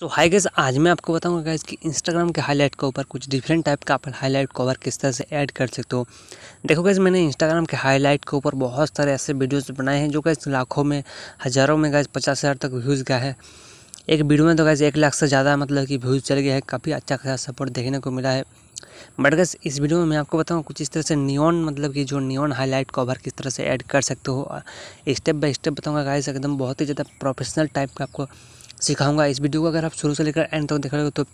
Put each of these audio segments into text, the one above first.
तो hi guys आज मैं आपको बताऊंगा गैस कि इंस्टाग्राम के हाईलाइट के ऊपर कुछ डिफरेंट टाइप का आप हाईलाइट कवर किस तरह से ऐड कर सकते हो देखो गैस मैंने इंस्टाग्राम के हाईलाइट के ऊपर बहुत सारे ऐसे वीडियोस बनाए हैं जो गैस लाखों में हज़ारों में गैस पचास हज़ार तक व्यूज़ गया है एक वीडियो में तो गैस एक लाख से ज़्यादा मतलब कि व्यूज़ चल गया है काफ़ी अच्छा खासा सपोर्ट देखने को मिला है बट गैस इस वीडियो में मैं आपको बताऊँ कुछ इस तरह से नियॉन मतलब कि जो नियॉन हाईलाइट कवर किस तरह से ऐड कर सकते हो स्टेप बाय स्टेप बताऊँगा गैस एकदम बहुत ही ज़्यादा प्रोफेशनल टाइप का आपको सिखाऊंगा इस वीडियो को अगर आप शुरू से लेकर एंड तक देख रहे हो तो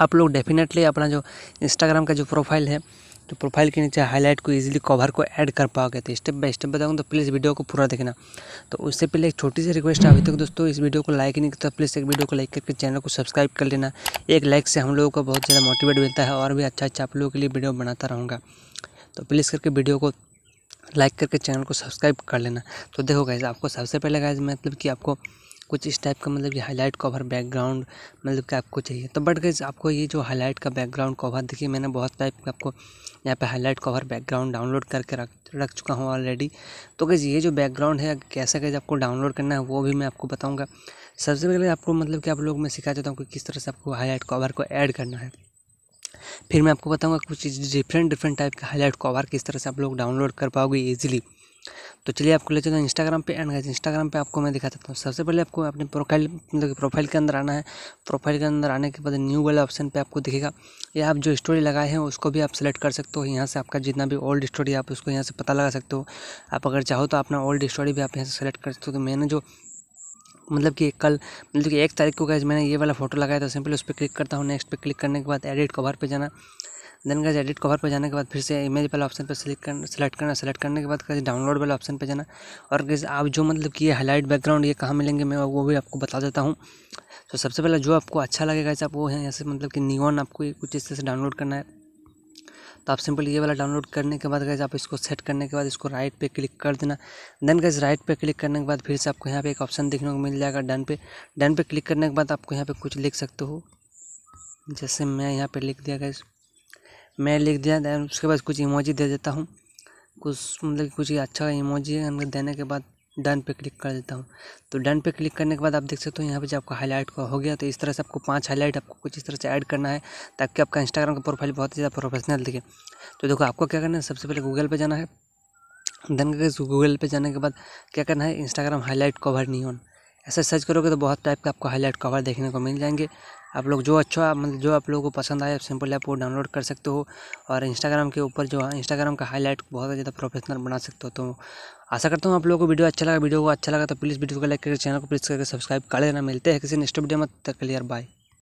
आप लोग डेफिनेटली अपना जो इंस्टाग्राम का जो प्रोफाइल है तो प्रोफाइल के नीचे हाईलाइट को इजीली कवर को ऐड कर पाओगे तो स्टेप बाय स्टेप बताऊँगा तो प्लीज़ वीडियो को पूरा देखना तो उससे पहले एक छोटी सी रिक्वेस्ट है अभी तक दोस्तों इस वीडियो को लाइक नहीं करता प्लीज़ तो एक वीडियो को लाइक करके चैनल को सब्सक्राइब कर लेना एक लाइक से हम लोगों को बहुत ज़्यादा मोटिवेट मिलता है और भी अच्छा अच्छा आप लोगों के लिए वीडियो बनाता रहूँगा तो प्लीज़ करके वीडियो को लाइक करके चैनल को सब्सक्राइब कर लेना तो देखो गाइज आपको सबसे पहले गाइज मतलब कि आपको कुछ इस टाइप का मतलब कि हाईलाइट कवर बैकग्राउंड मतलब कि आपको चाहिए तो बट गैस आपको ये जो हाईलाइट का बैकग्राउंड कवर देखिए मैंने बहुत टाइप का आपको यहाँ पे हाईलाइट कवर बैकग्राउंड डाउनलोड करके रख रख चुका हूँ ऑलरेडी तो गई ये जो बैकग्राउंड है कैसा गैस आपको डाउनलोड करना है वो भी मैं आपको बताऊँगा सबसे पहले आपको मतलब कि आप लोग मैं सिखा देता हूँ कि किस तरह से आपको हाईलाइट कवर को ऐड करना है फिर मैं आपको बताऊंगा कुछ डिफरेंट डिफरेंट टाइप का हाईलाइट कवर किस तरह से आप लोग डाउनलोड कर पाओगे ईजिली तो चलिए आपको ले चलता हूँ इंस्टाग्राम पे एंड गाइस इंस्टाग्राम पे आपको मैं दिखा सकता हूँ सबसे पहले आपको अपने प्रोफाइल मतलब प्रोफाइल के अंदर आना है प्रोफाइल के अंदर आने के बाद न्यू वाले ऑप्शन पे आपको दिखेगा या आप जो स्टोरी लगाए हैं उसको भी आप सेलेक्ट कर सकते हो यहाँ से आपका जितना भी ओल्ड स्टोरी आप उसको यहाँ से पता लगा सकते हो आप अगर चाहो तो अपना ओल्ड स्टोरी भी आप यहाँ से सेलेक्ट कर सकते हो तो मैंने जो मतलब कि कल मतलब कि एक तारीख को गैस मैंने ये वाला फोटो लगाया था सिंपल उस पर क्लिक करता हूँ नेक्स्ट पर क्लिक करने के बाद एडिट कवर पर जाना देन गए एडिट कवर पर जाने के बाद फिर से इमेज वाला ऑप्शन पर सिलेक्ट करना सेलेक्ट करना सेलेक्ट करने के बाद गाइज डाउनलोड वाला ऑप्शन पर जाना और गाइज आप जो मतलब कि ये हाईलाइट बैकग्राउंड ये कहाँ मिलेंगे मैं वो भी आपको बता देता हूँ तो सबसे पहले जो आपको अच्छा लगेगा इस आप वो है ऐसे मतलब कि नियॉन आपको कुछ इस तरह से डाउनलोड करना है तो आप सिंपल ये वाला डाउनलोड करने के बाद गाइज आप इसको सेट करने के बाद इसको राइट पे क्लिक कर देना देन गाइज राइट पे क्लिक करने के बाद फिर से आपको यहाँ पे एक ऑप्शन देखने को मिल जाएगा डन पे डन पे क्लिक करने के बाद आपको यहाँ पे कुछ लिख सकते हो जैसे मैं यहाँ पे लिख दिया गया मैं लिख दिया देन उसके बाद कुछ इमोजी दे देता हूँ कुछ मतलब कुछ अच्छा इमोजी हमें देने के बाद डन पे क्लिक कर देता हूँ तो डन पे क्लिक करने के बाद आप देख सकते हो यहाँ पे जो आपका हाईलाइट का हो गया तो इस तरह से आपको पांच हाईलाइट आपको कुछ इस तरह से ऐड करना है ताकि आपका इंस्टाग्राम का प्रोफाइल बहुत ही ज़्यादा प्रोफेशनल दिखे तो देखो आपको क्या करना है सबसे पहले गूगल पर जाना है देन करके गूगल पर जाने के बाद क्या करना है इंस्टाग्राम हाईलाइट कवर नहीं ऐसा सर्च करोगे तो बहुत टाइप का आपको हाईलाइट कवर देखने को मिल जाएंगे आप लोग जो अच्छा मतलब जो आप लोगों को पसंद आए आप सिंपल ऐप वो डाउनलोड कर सकते हो और इंस्टाग्राम के ऊपर जो है इंस्टाग्राम का हाईलाइट बहुत ज़्यादा प्रोफेशनल बना सकते हो तो आशा करता हूँ आप लोगों को वीडियो अच्छा लगा वीडियो को अच्छा लगा तो प्लीज़ वीडियो को लाइक करके चैनल को प्लीज़ करके सब्सक्राइब कर लेना मिलते हैं किसी नेक्स्ट वीडियो में तक क्लियर बाय